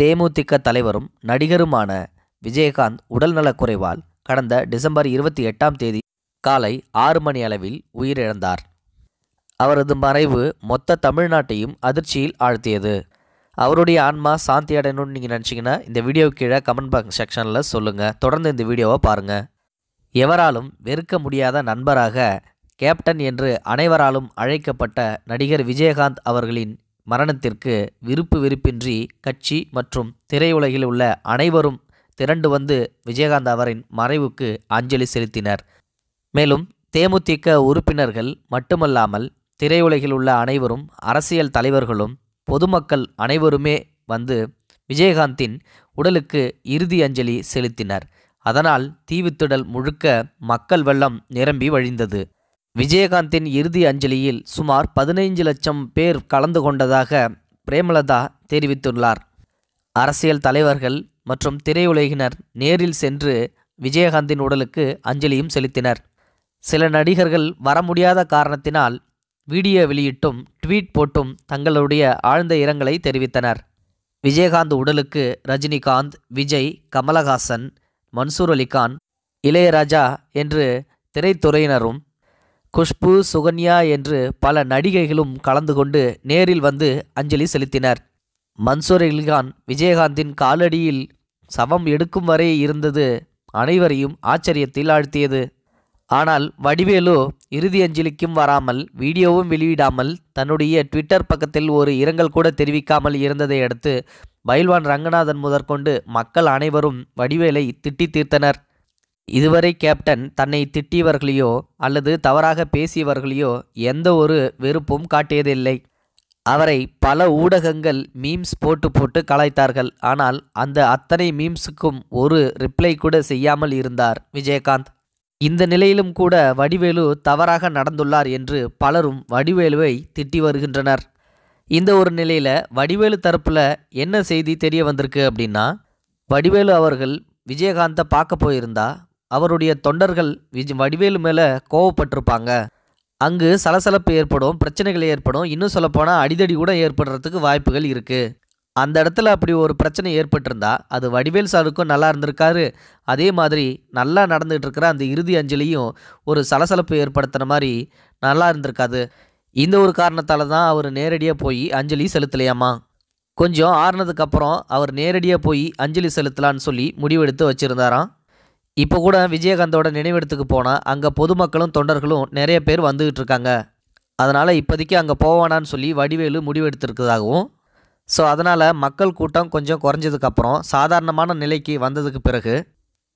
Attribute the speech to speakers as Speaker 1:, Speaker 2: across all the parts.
Speaker 1: தேமுதிக தலைவரும் நடிகருமான விஜயகாந்த் உடல்நலக்குறைவால் கடந்த டிசம்பர் இருபத்தி எட்டாம் தேதி காலை ஆறு மணி அளவில் உயிரிழந்தார் அவரது மறைவு மொத்த தமிழ்நாட்டையும் அதிர்ச்சியில் ஆழ்த்தியது அவருடைய ஆன்மா சாந்தி அடையணும்னு நீங்கள் நினச்சிங்கன்னா இந்த வீடியோ கீழே கமெண்ட் பாக்ஸ் செக்ஷனில் சொல்லுங்கள் தொடர்ந்து இந்த வீடியோவை பாருங்கள் எவராலும் வெறுக்க முடியாத நண்பராக கேப்டன் என்று அனைவராலும் அழைக்கப்பட்ட நடிகர் விஜயகாந்த் அவர்களின் மரணத்திற்கு விருப்பு வெறுப்பின்றி கட்சி மற்றும் திரையுலகில் உள்ள அனைவரும் திரண்டு வந்து விஜயகாந்த் அவரின் மறைவுக்கு அஞ்சலி செலுத்தினர் மேலும் தேமுதிக உறுப்பினர்கள் மட்டுமல்லாமல் திரையுலகில் உள்ள அனைவரும் அரசியல் தலைவர்களும் பொதுமக்கள் அனைவருமே வந்து விஜயகாந்தின் உடலுக்கு இறுதி அஞ்சலி செலுத்தினர் அதனால் தீவுத்திடல் முழுக்க மக்கள் வெள்ளம் நிரம்பி வழிந்தது விஜயகாந்தின் இறுதி அஞ்சலியில் சுமார் பதினைஞ்சு லட்சம் பேர் கலந்து கொண்டதாக பிரேமலதா தெரிவித்துள்ளார் அரசியல் தலைவர்கள் மற்றும் திரையுலகினர் நேரில் சென்று விஜயகாந்தின் உடலுக்கு அஞ்சலியும் செலுத்தினர் சில நடிகர்கள் வர முடியாத காரணத்தினால் வீடியோ வெளியிட்டும் ட்வீட் போட்டும் தங்களுடைய ஆழ்ந்த இரங்கலை தெரிவித்தனர் விஜயகாந்த் உடலுக்கு ரஜினிகாந்த் விஜய் கமலஹாசன் மன்சூர் அலிகான் இளையராஜா என்று திரைத்துறையினரும் குஷ்பு சுகன்யா என்று பல நடிகைகளும் கலந்து கொண்டு நேரில் வந்து அஞ்சலி செலுத்தினர் மன்சூர் இல்கான் விஜயகாந்தின் காலடியில் சவம் எடுக்கும் வரை இருந்தது அனைவரையும் ஆச்சரியத்தில் ஆழ்த்தியது ஆனால் வடிவேலு இறுதி அஞ்சலிக்கும் வராமல் வீடியோவும் வெளியிடாமல் தன்னுடைய ட்விட்டர் பக்கத்தில் ஒரு இரங்கல் கூட தெரிவிக்காமல் இருந்ததை அடுத்து பயில்வான் ரங்கநாதன் முதற்கொண்டு மக்கள் அனைவரும் வடிவேலை திட்டி தீர்த்தனர் இதுவரை கேப்டன் தன்னை திட்டியவர்களையோ அல்லது தவறாக பேசியவர்களையோ எந்த ஒரு வெறுப்பும் காட்டியதில்லை அவரை பல ஊடகங்கள் மீம்ஸ் போட்டு போட்டு கலாய்த்தார்கள் ஆனால் அந்த அத்தனை மீம்ஸுக்கும் ஒரு ரிப்ளை கூட செய்யாமல் இருந்தார் விஜயகாந்த் இந்த நிலையிலும் கூட வடிவேலு தவறாக நடந்துள்ளார் என்று பலரும் வடிவேலுவை திட்டி வருகின்றனர் இந்த ஒரு நிலையில் வடிவேலு தரப்பில் என்ன செய்தி தெரிய வந்திருக்கு அப்படின்னா வடிவேலு அவர்கள் விஜயகாந்தை பார்க்க போயிருந்தா அவருடைய தொண்டர்கள் விஜ் வடிவேலு மேலே கோவப்பட்டிருப்பாங்க அங்கு சலசலப்பு ஏற்படும் பிரச்சனைகள் ஏற்படும் இன்னும் சொல்லப்போனால் அடிதடி கூட ஏற்படுறதுக்கு வாய்ப்புகள் இருக்குது அந்த இடத்துல அப்படி ஒரு பிரச்சனை ஏற்பட்டிருந்தா அது வடிவேல் சாருக்கும் நல்லா இருந்திருக்காரு அதே மாதிரி நல்லா நடந்துகிட்டு இருக்கிற அந்த இறுதி அஞ்சலியும் ஒரு சலசலப்பு ஏற்படுத்துகிற மாதிரி நல்லா இருந்திருக்காது இந்த ஒரு காரணத்தால் தான் அவர் நேரடியாக போய் அஞ்சலி செலுத்தலையாமா கொஞ்சம் ஆறுனதுக்கப்புறம் அவர் நேரடியாக போய் அஞ்சலி செலுத்தலான்னு சொல்லி முடிவெடுத்து வச்சுருந்தாராம் இப்போ கூட விஜயகாந்தோட நினைவிடத்துக்கு போனால் அங்கே பொதுமக்களும் தொண்டர்களும் நிறைய பேர் வந்துக்கிட்டு இருக்காங்க அதனால் இப்போதைக்கு அங்கே போவானான்னு சொல்லி வடிவேலு முடிவெடுத்திருக்கிறதாகவும் ஸோ அதனால் மக்கள் கூட்டம் கொஞ்சம் குறைஞ்சதுக்கப்புறம் சாதாரணமான நிலைக்கு வந்ததுக்கு பிறகு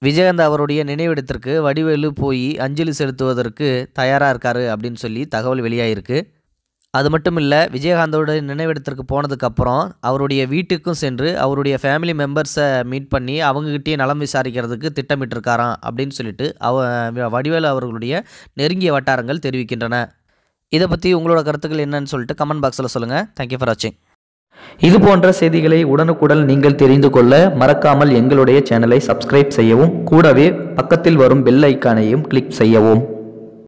Speaker 1: விஜயகாந்த் அவருடைய நினைவிடத்திற்கு வடிவேலு போய் அஞ்சலி செலுத்துவதற்கு தயாராக இருக்கார் அப்படின்னு சொல்லி தகவல் வெளியாகிருக்கு அது மட்டும் இல்லை விஜயகாந்தோட நினைவிடத்திற்கு போனதுக்கப்புறம் அவருடைய வீட்டுக்கும் சென்று அவருடைய ஃபேமிலி மெம்பர்ஸை மீட் பண்ணி அவங்ககிட்டயே நலம் விசாரிக்கிறதுக்கு திட்டமிட்டிருக்காராம் அப்படின்னு சொல்லிட்டு அவ வடிவேலு அவர்களுடைய நெருங்கிய வட்டாரங்கள் தெரிவிக்கின்றன இதை பற்றி உங்களோட கருத்துக்கள் என்னன்னு சொல்லிட்டு கமெண்ட் பாக்ஸில் சொல்லுங்கள் தேங்க்யூ ஃபார் வாட்சிங் இது போன்ற செய்திகளை உடனுக்குடன் நீங்கள் தெரிந்து கொள்ள மறக்காமல் எங்களுடைய சேனலை சப்ஸ்கிரைப் செய்யவும் கூடவே பக்கத்தில் வரும் பெல் ஐக்கானையும் கிளிக் செய்யவும்